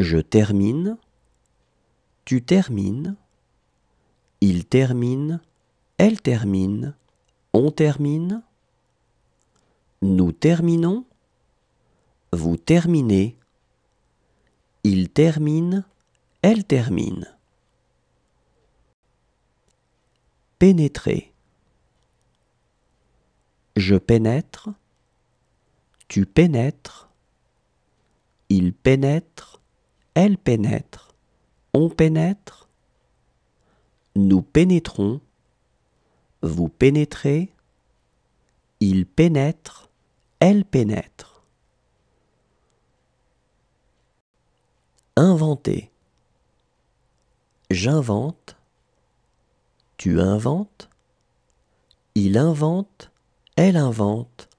Je termine. Tu termines. Il termine. Elle termine. On termine. Nous terminons. Vous terminez. Il termine. Elle termine. Pénétrer. Je pénètre. Tu pénètres. Il pénètre. Elle pénètre, on pénètre, nous pénétrons, vous pénétrez, il pénètre, elle pénètre. Inventer. J'invente, tu inventes, il invente, elle invente,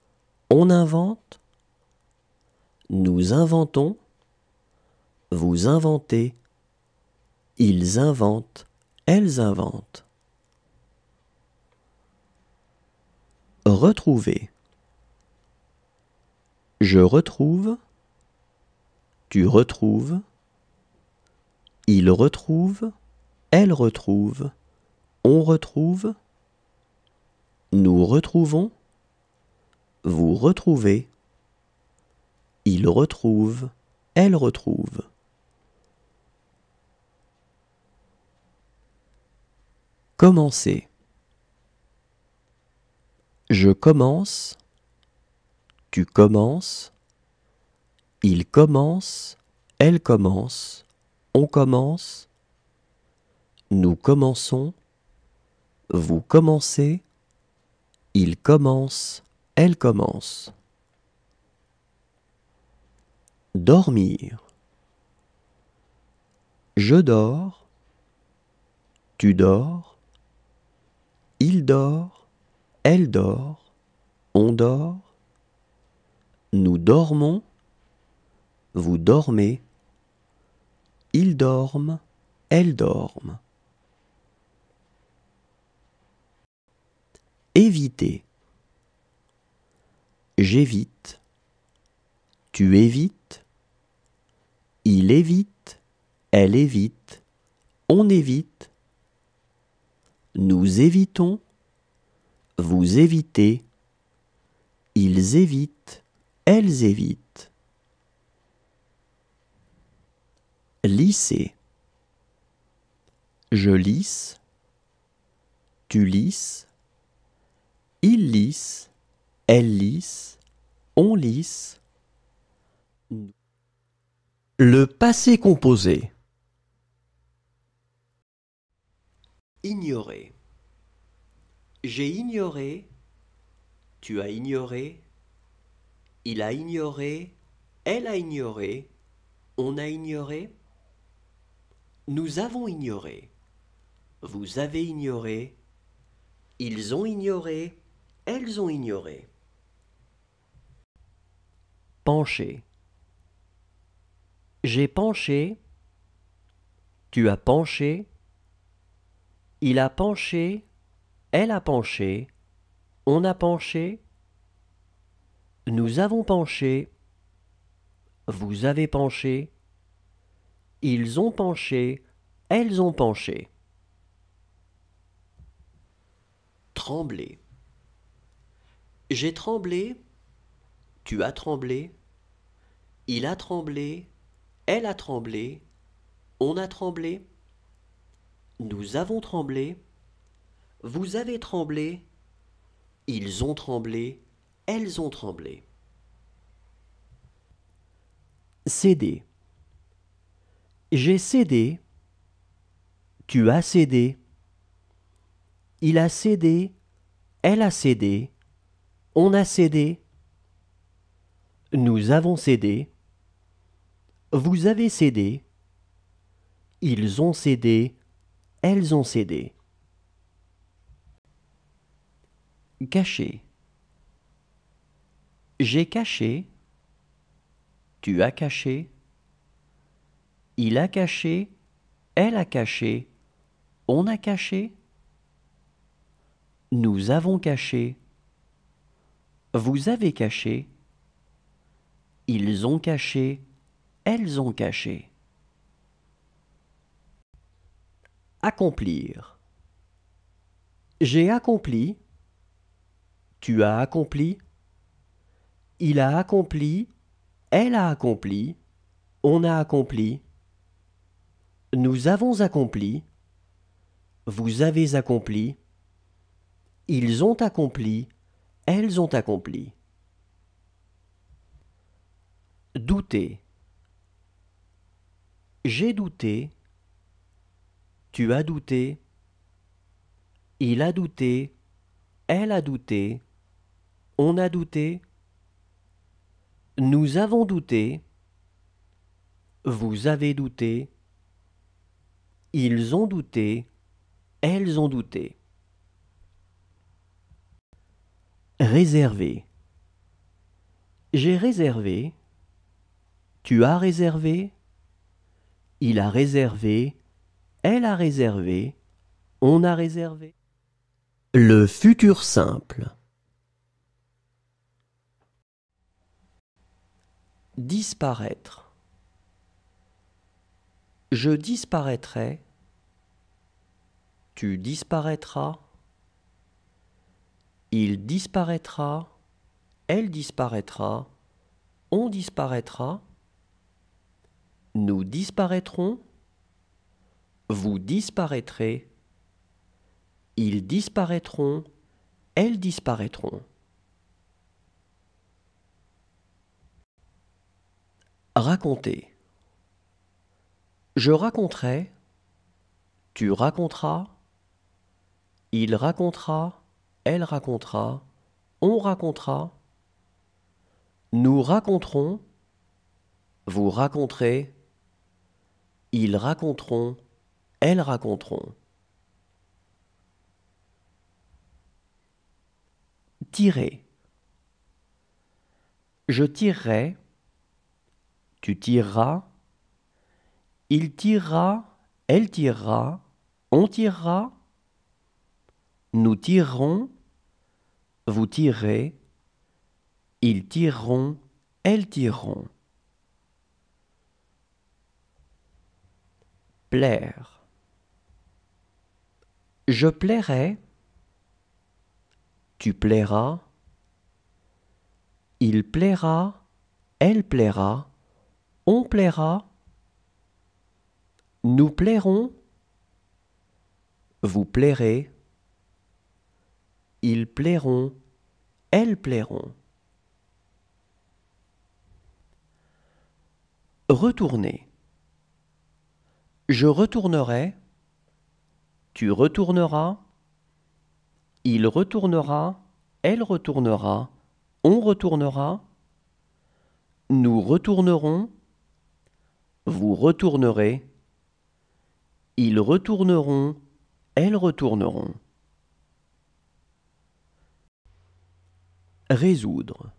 on invente, nous inventons, vous inventez, ils inventent, elles inventent. Retrouver. Je retrouve, tu retrouves, il retrouve, elle retrouve, on retrouve, nous retrouvons, vous retrouvez, il retrouve, elle retrouve. Commencer. Je commence. Tu commences. Il commence. Elle commence. On commence. Nous commençons. Vous commencez. Il commence. Elle commence. Dormir. Je dors. Tu dors. Il dort, elle dort, on dort, nous dormons, vous dormez, ils dorment, elles dorment. Éviter. J'évite, tu évites, il évite, elle évite, on évite, nous évitons. Vous évitez. Ils évitent. Elles évitent. Lisser. Je lisse. Tu lisses. ils lissent, elles lissent, On lisse. Le passé composé. Ignorer. J'ai ignoré, tu as ignoré, il a ignoré, elle a ignoré, on a ignoré, nous avons ignoré, vous avez ignoré, ils ont ignoré, elles ont ignoré. Pencher. J'ai penché, tu as penché, il a penché, elle a penché, on a penché, nous avons penché, vous avez penché, ils ont penché, elles ont penché. Trembler. J'ai tremblé, tu as tremblé, il a tremblé, elle a tremblé, on a tremblé. Nous avons tremblé, vous avez tremblé, ils ont tremblé, elles ont tremblé. Céder. J'ai cédé, tu as cédé, il a cédé, elle a cédé, on a cédé, nous avons cédé, vous avez cédé, ils ont cédé, elles ont cédé. Caché. J'ai caché. Tu as caché. Il a caché. Elle a caché. On a caché. Nous avons caché. Vous avez caché. Ils ont caché. Elles ont caché. Accomplir. J'ai accompli. Tu as accompli. Il a accompli. Elle a accompli. On a accompli. Nous avons accompli. Vous avez accompli. Ils ont accompli. Elles ont accompli. Douter. J'ai douté. Tu as douté. Il a douté. Elle a douté. On a douté. Nous avons douté. Vous avez douté. Ils ont douté. Elles ont douté. Réservé. J'ai réservé. Tu as réservé. Il a réservé. Elle a réservé, on a réservé. Le futur simple. Disparaître. Je disparaîtrai. Tu disparaîtras. Il disparaîtra. Elle disparaîtra. On disparaîtra. Nous disparaîtrons vous disparaîtrez, ils disparaîtront, elles disparaîtront. Raconter. Je raconterai, tu raconteras, il racontera, elle racontera, on racontera, nous raconterons, vous raconterez, ils raconteront, elles raconteront. Tirer. Je tirerai, tu tireras, il tirera, elle tirera, on tirera, nous tirerons, vous tirez, ils tireront, elles tireront. Plaire. Je plairai, tu plairas, il plaira, elle plaira, on plaira, nous plairons, vous plairez, ils plairont, elles plairont. Retourner. Je retournerai, tu retourneras. Il retournera. Elle retournera. On retournera. Nous retournerons. Vous retournerez. Ils retourneront. Elles retourneront. Résoudre.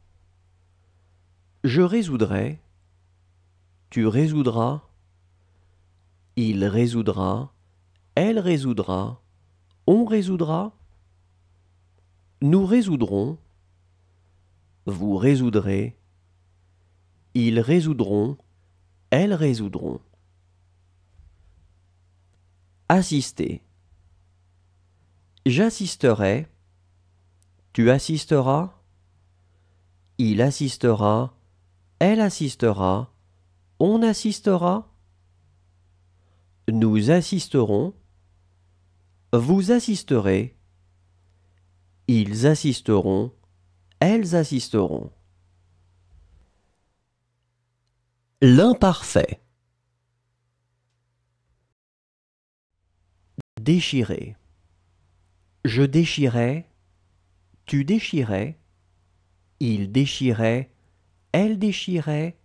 Je résoudrai. Tu résoudras. Il résoudra. Elle résoudra, on résoudra, nous résoudrons, vous résoudrez, ils résoudront, elles résoudront. Assister. J'assisterai, tu assisteras, il assistera, elle assistera, on assistera, nous assisterons, vous assisterez. Ils assisteront. Elles assisteront. L'imparfait. Déchirer. Je déchirais. Tu déchirais. Il déchirait. Elle déchirait.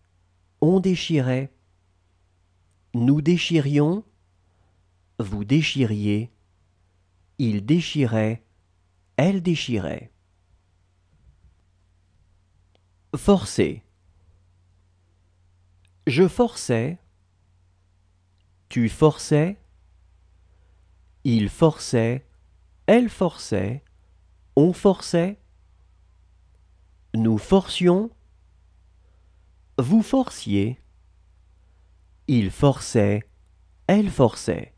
On déchirait. Nous déchirions. Vous déchiriez. Il déchirait, elle déchirait. Forcer. Je forçais, tu forçais, il forçait, elle forçait, on forçait, nous forcions, vous forciez, il forçait, elle forçait.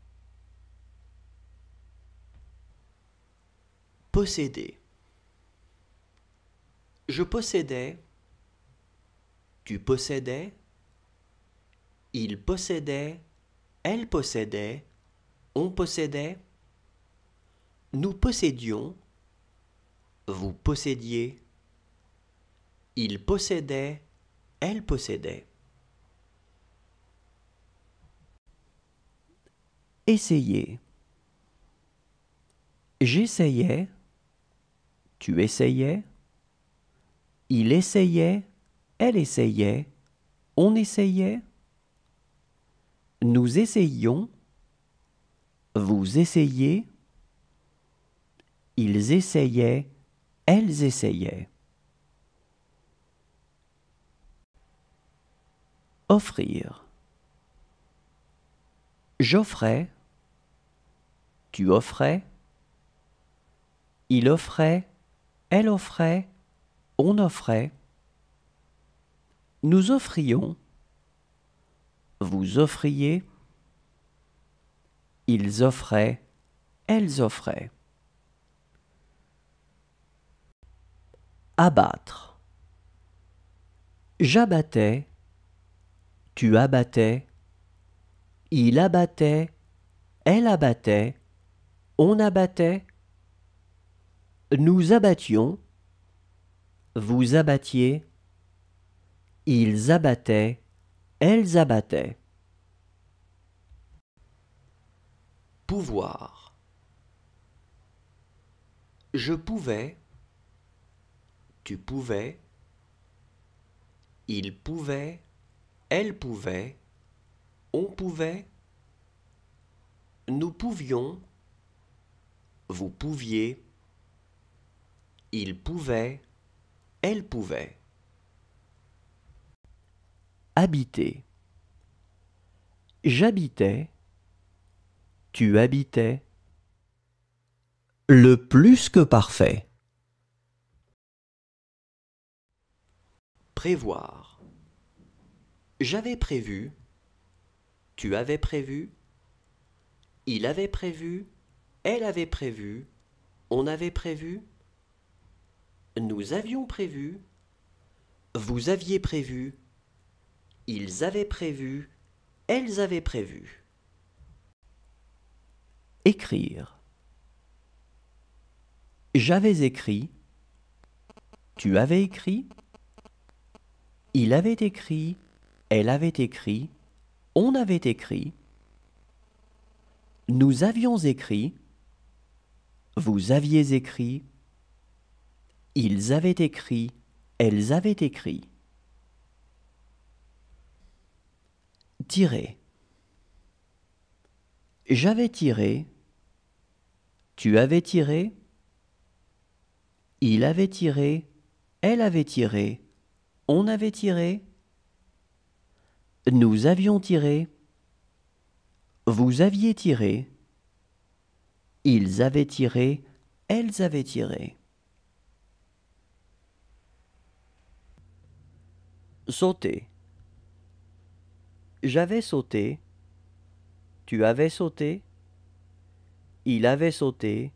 posséder. Je possédais, tu possédais, il possédait, elle possédait, on possédait, nous possédions, vous possédiez, il possédait, elle possédait. Essayez. J'essayais. Tu essayais. Il essayait. Elle essayait. On essayait. Nous essayions. Vous essayez. Ils essayaient. Elles essayaient. Offrir. J'offrais. Tu offrais. Il offrait. Elle offrait, on offrait. Nous offrions, vous offriez. Ils offraient, elles offraient. Abattre. J'abattais, tu abattais. Il abattait, elle abattait, on abattait. Nous abattions, vous abattiez, ils abattaient, elles abattaient. Pouvoir. Je pouvais, tu pouvais, il pouvait, elle pouvait, on pouvait, nous pouvions, vous pouviez, il pouvait, elle pouvait. Habiter. J'habitais, tu habitais. Le plus que parfait. Prévoir. J'avais prévu, tu avais prévu, il avait prévu, elle avait prévu, on avait prévu. Nous avions prévu. Vous aviez prévu. Ils avaient prévu. Elles avaient prévu. Écrire. J'avais écrit. Tu avais écrit. Il avait écrit. Elle avait écrit. On avait écrit. Nous avions écrit. Vous aviez écrit. Ils avaient écrit, elles avaient écrit. Tirer. J'avais tiré, tu avais tiré, il avait tiré, elle avait tiré, on avait tiré, nous avions tiré, vous aviez tiré, ils avaient tiré, elles avaient tiré. Sauter. J'avais sauté. Tu avais sauté. Il avait sauté.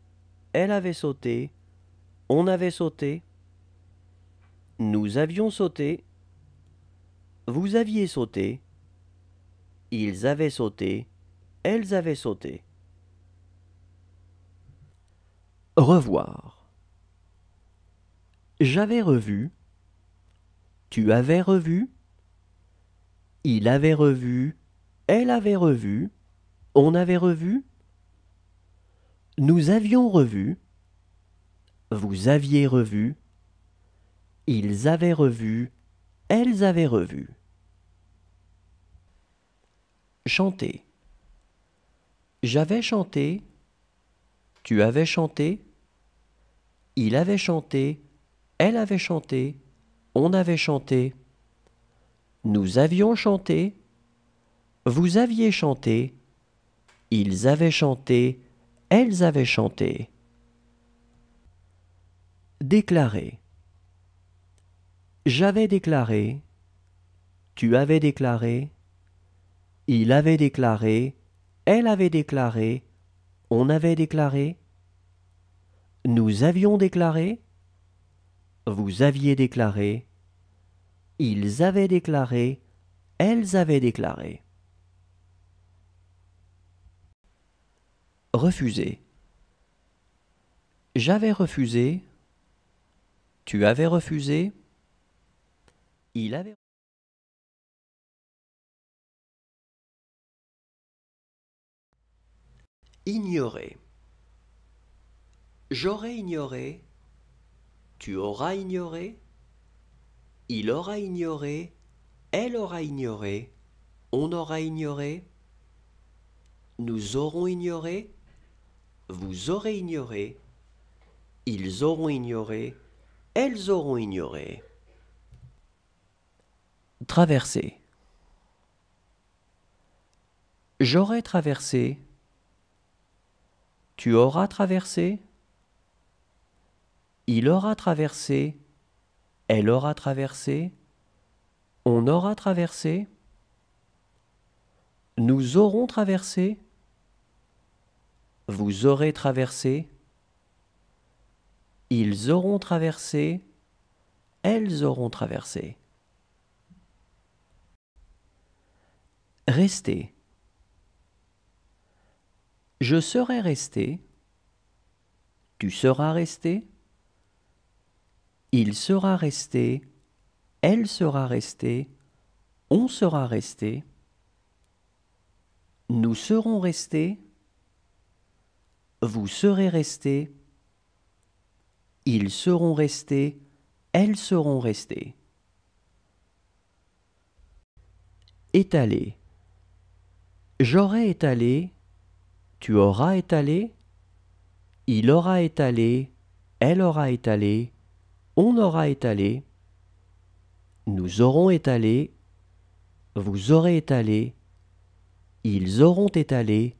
Elle avait sauté. On avait sauté. Nous avions sauté. Vous aviez sauté. Ils avaient sauté. Elles avaient sauté. Revoir. J'avais revu. Tu avais revu Il avait revu Elle avait revu On avait revu Nous avions revu Vous aviez revu Ils avaient revu Elles avaient revu Chanter J'avais chanté Tu avais chanté il avait chanté, elle avait chanté, on avait chanté. Nous avions chanté. Vous aviez chanté. Ils avaient chanté. Elles avaient chanté. Déclarer. J'avais déclaré. Tu avais déclaré. Il avait déclaré. Elle avait déclaré. On avait déclaré. Nous avions déclaré vous aviez déclaré, ils avaient déclaré, elles avaient déclaré. Refusé. J'avais refusé, tu avais refusé, il avait Ignorer. J'aurais ignoré, tu auras ignoré, il aura ignoré, elle aura ignoré, on aura ignoré, nous aurons ignoré, vous aurez ignoré, ils auront ignoré, elles auront ignoré. Traverser. J'aurai traversé. Tu auras traversé. Il aura traversé. Elle aura traversé. On aura traversé. Nous aurons traversé. Vous aurez traversé. Ils auront traversé. Elles auront traversé. Rester. Je serai resté. Tu seras resté. Il sera resté, elle sera restée, on sera resté, nous serons restés, vous serez restés, ils seront restés, elles seront restées. Étaler. J'aurai étalé, tu auras étalé, il aura étalé, elle aura étalé, on aura étalé, nous aurons étalé, vous aurez étalé, ils auront étalé,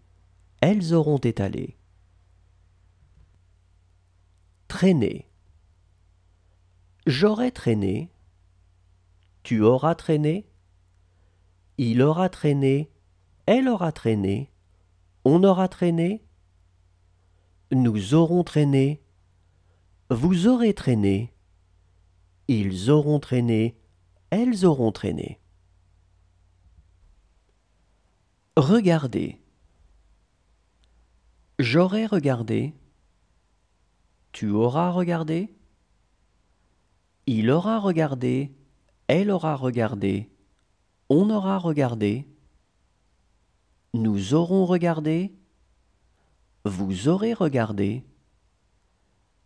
elles auront étalé. Traîner. J'aurai traîné, tu auras traîné, il aura traîné, elle aura traîné, on aura traîné, nous aurons traîné, vous aurez traîné, ils auront traîné, elles auront traîné. Regardez. J'aurai regardé. Tu auras regardé. Il aura regardé. Elle aura regardé. On aura regardé. Nous aurons regardé. Vous aurez regardé.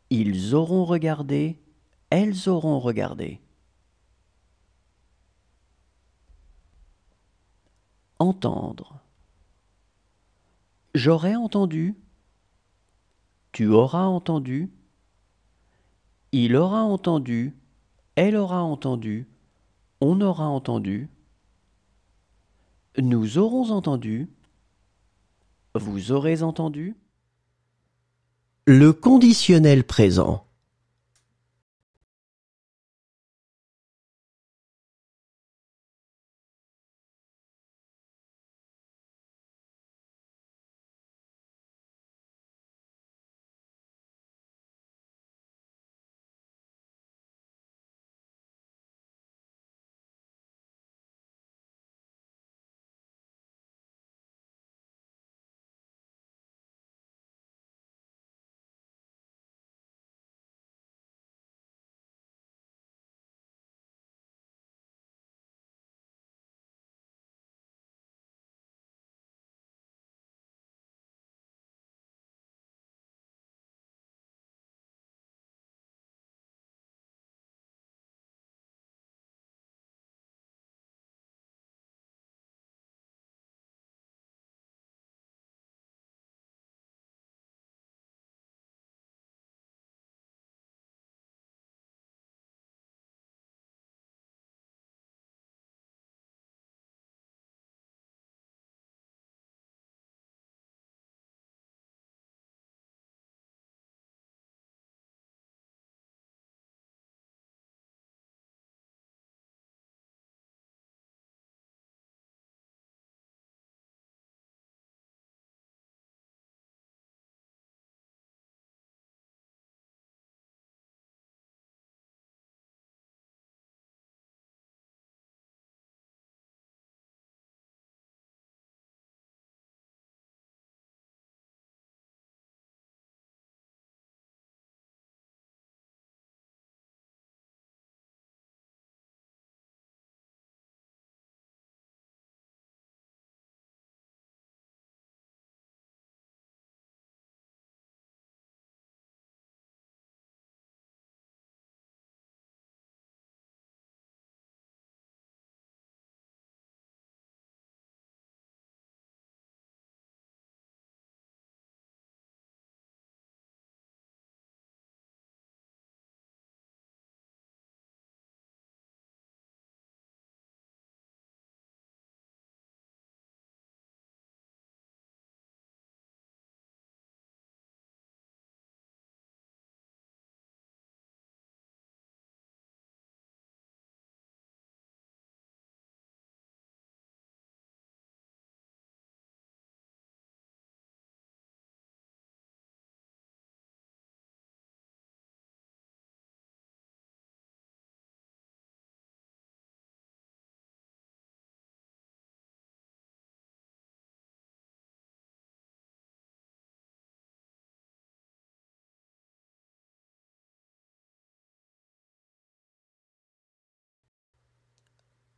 Ils auront regardé elles auront regardé. Entendre. J'aurai entendu. Tu auras entendu. Il aura entendu. Elle aura entendu. On aura entendu. Nous aurons entendu. Vous aurez entendu. Le conditionnel présent.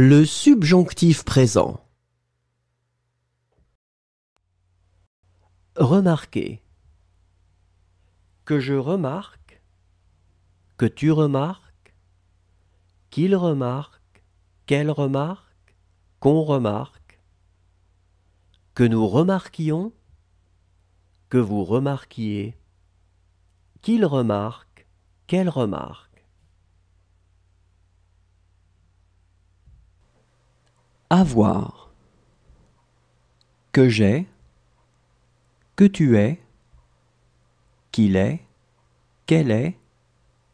Le subjonctif présent. Remarquez Que je remarque, que tu remarques, qu'il remarque, qu'elle remarque, qu'on remarque, que nous remarquions, que vous remarquiez, qu'il remarque, qu'elle remarque. avoir, que j'ai, que tu es, qu'il est, qu'elle est,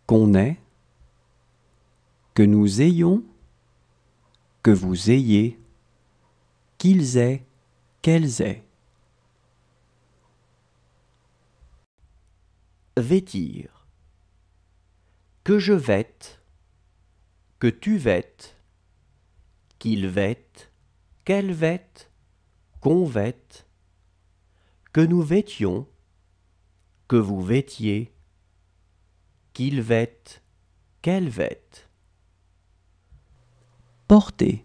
qu'on est, que nous ayons, que vous ayez, qu'ils aient, qu'elles aient. Vêtir. Que je vête, que tu vêtes, qu'il vête, qu'elle vête, qu'on vête, que nous vêtions, que vous vêtiez, qu'il vête, qu'elle vête. Porter.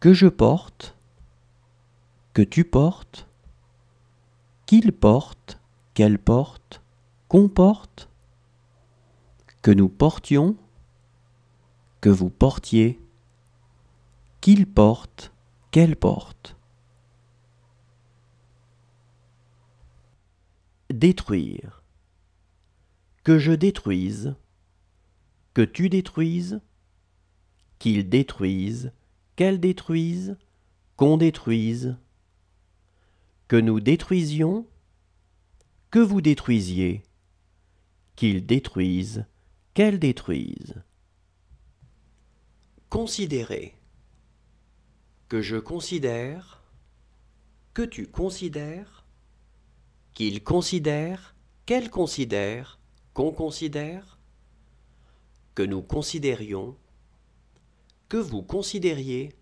Que je porte, que tu portes, qu'il porte, qu'elle porte, qu'on porte, que nous portions, que vous portiez, qu'il porte, qu'elle porte. Détruire. Que je détruise, que tu détruises, qu'il détruisent, qu'elle détruisent, qu'on détruise, que nous détruisions, que vous détruisiez, qu'ils détruisent, qu'elles détruisent. Considérer. Que je considère. Que tu considères. Qu'il considère. Qu'elle considère. Qu'on considère. Que nous considérions. Que vous considériez.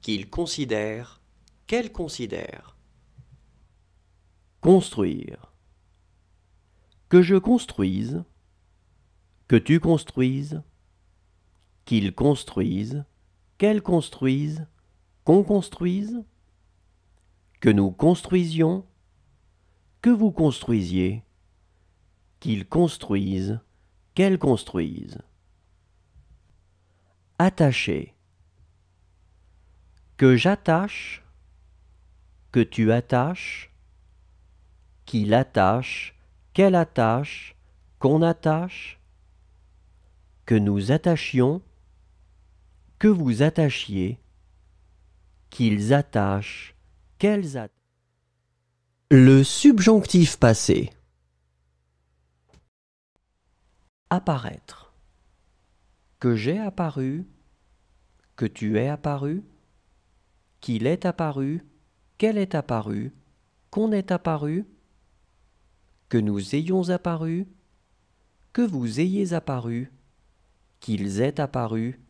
Qu'il considère. Qu'elle considère. Construire. Que je construise. Que tu construises qu'ils construisent, qu'elles construisent, qu'on construise, que nous construisions, que vous construisiez, qu'ils construisent, qu'elles construisent. Attacher. Que j'attache, que tu attaches, qu'il attache, qu'elle attache, qu'on attache, que nous attachions, que vous attachiez, qu'ils attachent, qu'elles attachent. Le subjonctif passé. Apparaître. Que j'ai apparu, que tu es apparu, qu'il est apparu, qu'elle est apparue, qu'on est apparu, que nous ayons apparu, que vous ayez apparu, qu'ils aient apparu,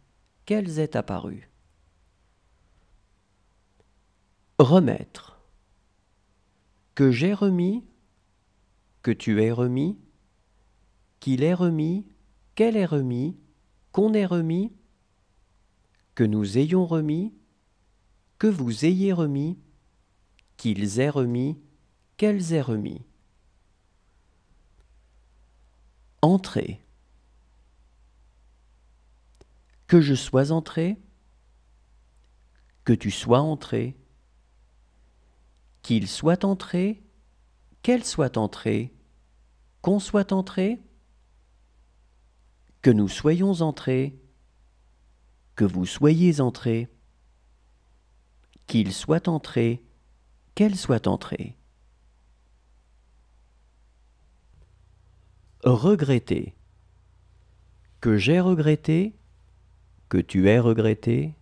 qu'elles aient apparu. Remettre. Que j'ai remis, que tu aies remis, qu'il ait remis, qu'elle ait remis, qu'on ait remis, que nous ayons remis, que vous ayez remis, qu'ils aient remis, qu'elles aient remis. Entrer que je sois entré, que tu sois entré, qu'il soit entré, qu'elle soit entrée, qu'on soit entré, que nous soyons entrés, que vous soyez entrés, qu'il soit entré, qu'elle soit entrée. Regretter. Que j'ai regretté, que tu aies regretté,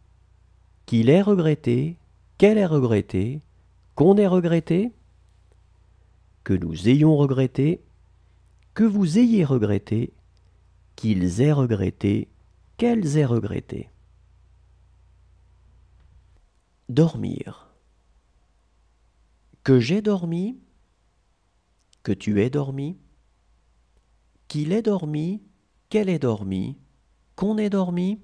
qu'il ait regretté, qu'elle ait regretté, qu'on ait regretté, que nous ayons regretté, que vous ayez regretté, qu'ils aient regretté, qu'elles aient regretté. Dormir. Que j'ai dormi, que tu aies dormi, qu'il ait dormi, qu'elle ait dormi, qu'on ait dormi,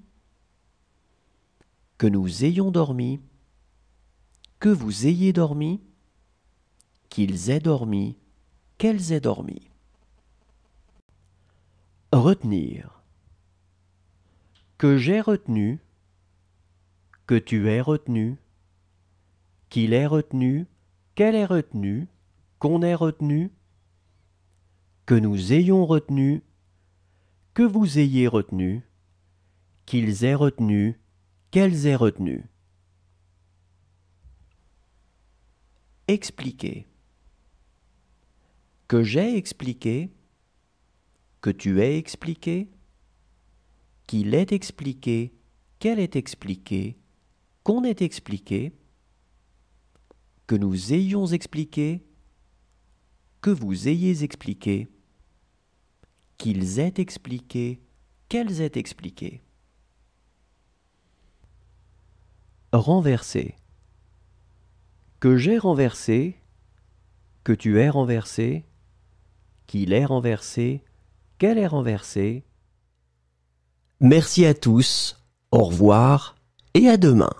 que nous ayons dormi, que vous ayez dormi, qu'ils aient dormi, qu'elles aient dormi. Retenir. Que j'ai retenu, que tu aies retenu, qu'il ait retenu, qu'elle ait retenu, qu'on ait retenu, que nous ayons retenu, que vous ayez retenu, qu'ils aient retenu, qu'elles aient retenu. Expliquer. Que j'ai expliqué, que tu aies expliqué, qu'il ait expliqué, qu'elle ait expliqué qu'on ait expliqué, que nous ayons expliqué, que vous ayez expliqué, qu'ils aient expliqué, qu'elles aient expliqué. renverser. Que j'ai renversé, que tu es renversé, qu'il est renversé, qu'elle est renversée. Merci à tous, au revoir et à demain.